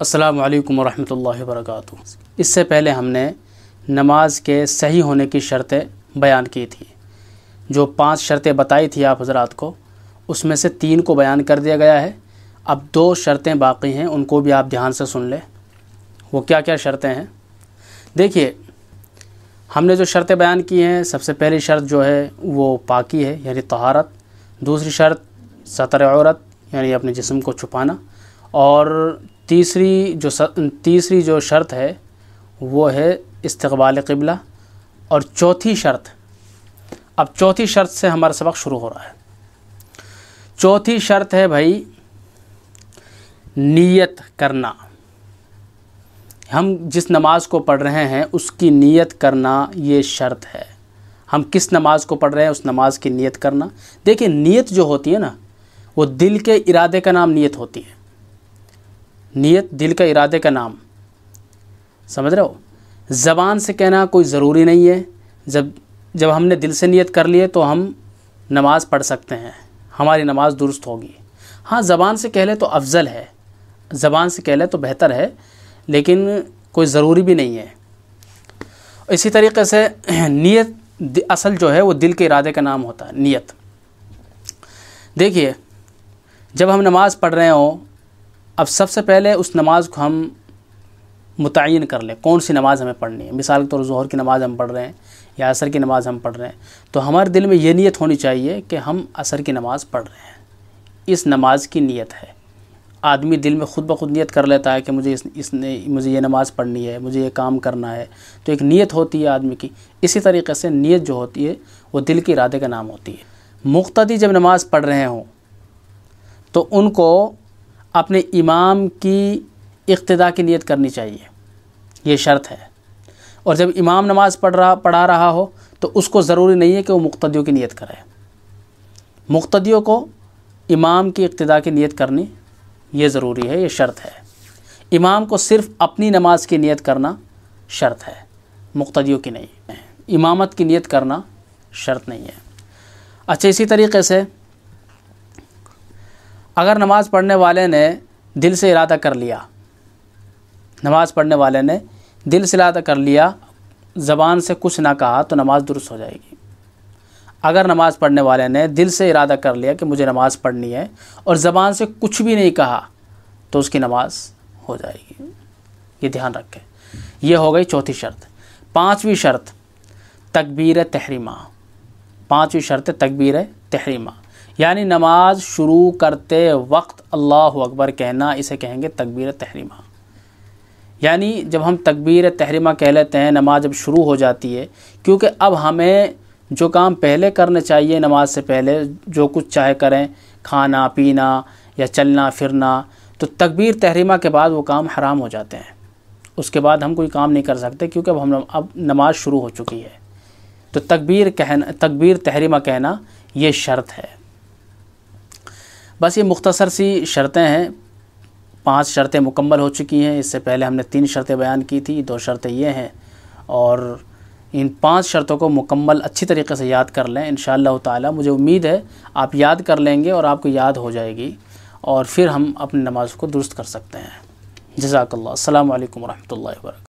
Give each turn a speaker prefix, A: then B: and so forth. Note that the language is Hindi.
A: अस्सलाम वालेकुम रहमतुल्लाहि इससे पहले हमने नमाज के सही होने की शर्तें बयान की थी जो पांच शर्तें बताई थी आप हजरात को उसमें से तीन को बयान कर दिया गया है अब दो शर्तें बाकी हैं उनको भी आप ध्यान से सुन लें वो क्या क्या शर्तें हैं देखिए हमने जो शर्तें बयान की हैं सबसे पहली शर्त जो है वो पाकी है यानी तहारत दूसरी शर्त सतर औरत यानी अपने जिसम को छुपाना और तीसरी जो तीसरी जो शर्त है वो है इस्तबाल किबला और चौथी शर्त अब चौथी शर्त से हमारा सबक शुरू हो रहा है चौथी शर्त है भाई नीयत करना हम जिस नमाज़ को पढ़ रहे हैं उसकी नीयत करना ये शर्त है हम किस नमाज़ को पढ़ रहे हैं उस नमाज़ की नीयत करना देखिए नीयत जो होती है ना वो दिल के इरादे का नाम नीयत होती है नीयत दिल का इरादे का नाम समझ रहे हो ज़बान से कहना कोई ज़रूरी नहीं है जब जब हमने दिल से नीयत कर लिए तो हम नमाज़ पढ़ सकते हैं हमारी नमाज़ दुरुस्त होगी हाँ ज़बान से कह ले तो अफज़ल है ज़बान से कह ले तो बेहतर है लेकिन कोई ज़रूरी भी नहीं है इसी तरीके से नीयत असल जो है वो दिल के इरादे का नाम होता है नीयत देखिए जब हम नमाज़ पढ़ रहे हों अब सबसे पहले उस नमाज़ को हम मुतन कर लें कौन सी नमाज़ हमें पढ़नी है मिसाल के तौर तो जहर की नमाज़ हम पढ़ रहे हैं या असर की नमाज़ हम पढ़ रहे हैं तो हमारे दिल में ये नीयत होनी चाहिए कि हम असर की नमाज़ पढ़ रहे हैं इस नमाज़ की नीयत है आदमी दिल में ख़ुद ब खुद नीयत कर लेता है कि मुझे इस इसने मुझे ये नमाज़ पढ़नी है मुझे ये काम करना है तो एक नीयत होती है आदमी की इसी तरीके से नीयत जो होती है वो दिल के इरादे का नाम होती है मुख्तदी जब नमाज़ पढ़ रहे हों तो उनको अपने इमाम की इक्तदा की नीयत करनी चाहिए ये शर्त है और जब इमाम नमाज़ पढ़ रहा पढ़ा रहा हो तो उसको ज़रूरी नहीं है कि वो मुख्तियों की नीयत करे मुख्तियों को इमाम की इक्तदा की नीयत करनी ये ज़रूरी है ये शर्त है इमाम को सिर्फ़ अपनी नमाज की नीयत करना शर्त है मुख्तियों की नहीं इमामत की नीयत करना शर्त नहीं है अच्छा इसी तरीके से अगर नमाज़ पढ़ने वाले ने दिल से इरादा कर लिया नमाज़ पढ़ने वाले ने दिल से इरादा कर लिया ज़बान से कुछ ना कहा तो नमाज़ दुरुस्त हो जाएगी अगर नमाज़ पढ़ने वाले ने दिल से इरादा कर लिया कि मुझे नमाज़ पढ़नी है और ज़बान से कुछ भी नहीं कहा तो उसकी नमाज़ हो जाएगी ये ध्यान रखें यह हो गई चौथी शर्त पाँचवीं शर्त तकबीर तहरीमा पाँचवीं शर्त तकबीर तहरीमा यानी नमाज शुरू करते वक्त अल्लाह अकबर कहना इसे कहेंगे तकबीर तहरीमा यानी जब हम तकबीर तहरीमा कह लेते हैं नमाज जब शुरू हो जाती है क्योंकि अब हमें जो काम पहले करने चाहिए नमाज से पहले जो कुछ चाहे करें खाना पीना या चलना फिरना तो तकबीर तहरीमा के बाद वो काम हराम हो जाते हैं उसके बाद हम कोई काम नहीं कर सकते क्योंकि अब हम अब नमाज शुरू हो चुकी है तो तकबीर कहना तकबीर तहरीमा कहना ये शर्त है बस ये मुख्तसर सी शर्तें हैं पांच शर्तें मुकम्मल हो चुकी हैं इससे पहले हमने तीन शर्तें बयान की थी दो शर्तें ये हैं और इन पांच शर्तों को मुकम्मल अच्छी तरीके से याद कर लें इन ताला मुझे उम्मीद है आप याद कर लेंगे और आपको याद हो जाएगी और फिर हम अपनी नमाज को दुरुस्त कर सकते हैं जजाकल्ला अल्लाम वर्क